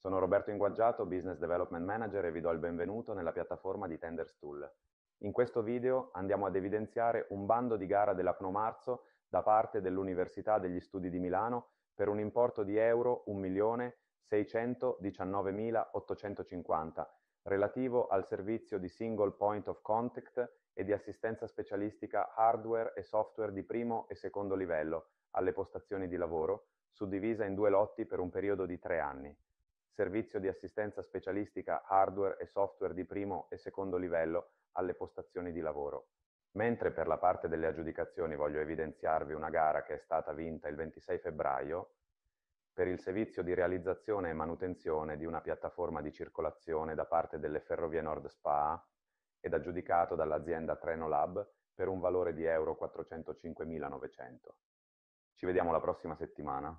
Sono Roberto Inguaggiato, Business Development Manager e vi do il benvenuto nella piattaforma di TenderStool. In questo video andiamo ad evidenziare un bando di gara della Pnomarzo da parte dell'Università degli Studi di Milano per un importo di euro 1.619.850 relativo al servizio di Single Point of Contact e di assistenza specialistica hardware e software di primo e secondo livello alle postazioni di lavoro, suddivisa in due lotti per un periodo di tre anni servizio di assistenza specialistica hardware e software di primo e secondo livello alle postazioni di lavoro. Mentre per la parte delle aggiudicazioni voglio evidenziarvi una gara che è stata vinta il 26 febbraio per il servizio di realizzazione e manutenzione di una piattaforma di circolazione da parte delle Ferrovie Nord Spa ed aggiudicato dall'azienda Trenolab per un valore di Euro 405.900. Ci vediamo la prossima settimana.